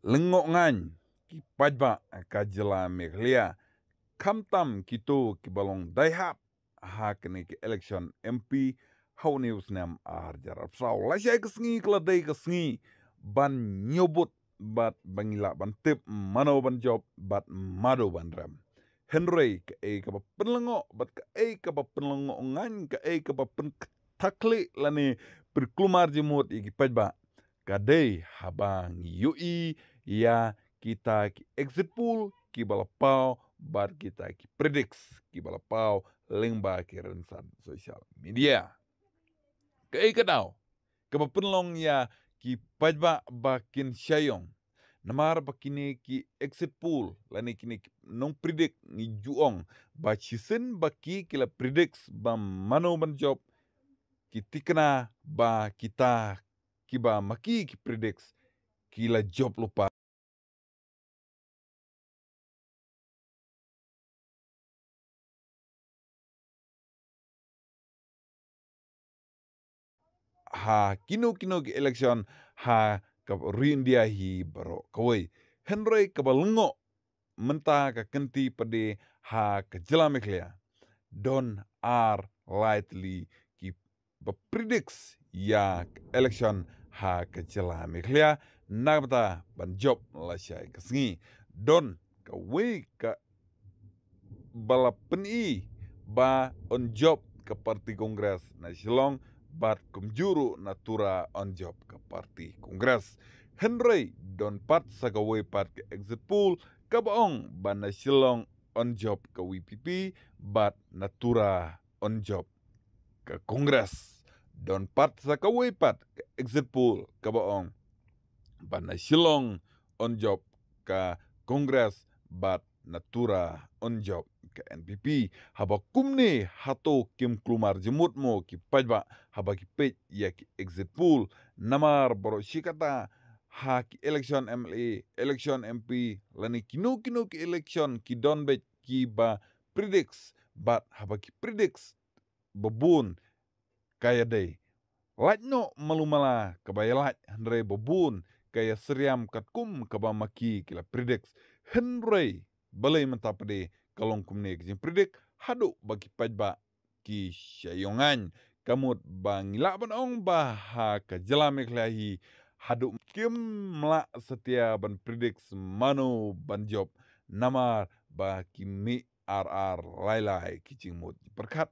lengok ngan ki pajba ka jela meghlia kamtam kito ki balong daihap ha kene ki election mp how news nam ar jarap sau la shai sngi kla dei sngi ban nyobut bat bangila ban tip mano ban job bat mado ban ram henry ke e ka penlengo bat ke e ka penlengo ngan ke e ka pen takle lani perklumar jemut iki pajba kadei habang yui ya kita ki exit pool ki balapau bar kita ki prediks, ki balapau lengba ki rensan sosial media. Kei kadau kaba penlong ya ki pajba bakin syayong namar bakini ki exit pool lani kini nong predik ni juong ba chisen baki kila prediks, ba mano man job ki tikna ba kita kiba maki ki ki la job lupa ha kino kino ki election ha ka rindia hi baro kawai henry ka balungo menta ka kenti pede ha ka meklia don R lightly ki bepredicts ya election ha kecela ban job la lasya kesengi don we ka bala peni ba on job ke parti kongres na silong bat kumjuru natura on job ke parti kongres Henry don pat sakawi pat ke exit pool baong ba na silong on job ke WPP bat natura on job ke kongres don pat kawai pat exit pool ka baong ba na silong on job ka kongres bat natura on job ka NPP haba kumne hato kim klumar jemut mo ki pajba haba ki pej ya ki exit pool namar boro shikata ha ki election MLA election MP lani kinu kinu ki election ki don ki ba predicts bat haba ki predicts babun kaya day. Lat no malumala kabaya lat hendre bobun kaya seriam katkum kaba maki kila predik hendre balai mentapa day kalong kum ne kajin predik haduk bagi pajba ki syayongan kamut bang ilapan ong baha kajalam iklahi hadu kim mla setia ban predik semanu ban job namar bagi mi ar ar lai lai kicing mut perkat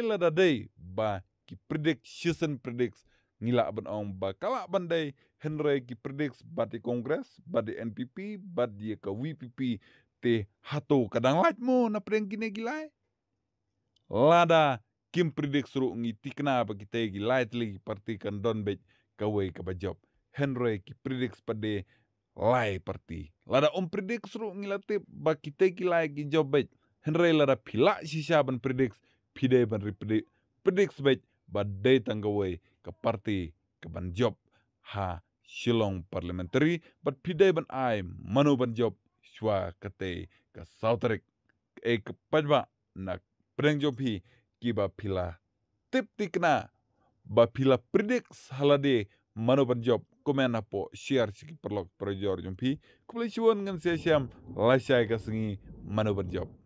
lada day bah ki predict shusen predicts ngila ban om ba kala bandai henry ki predicts bat kongres bat npp bat di ka wpp te hatu kadang lait mo na preng kine gilai lada kim predicts ru ngi tikna ba kita gi lait lagi parti kan don be kawai ka ba job ki predicts pade lai parti lada om predicts ru ngi late ba kita gi lai ki job be henry lada pila sisa ban predicts pide ban predict predicts be badai tanggawai ke parti ke ban job ha shilong parliamentary bad pidai ban ai manu ban job shwa kate ke sautarik e ke pajba na preng job hi kiba pila tip tikna ba pila predik halade manu ban job komen apo share sik perlok projor jumpi kublai siwon ngan siam lasai ka kasengi manu ban job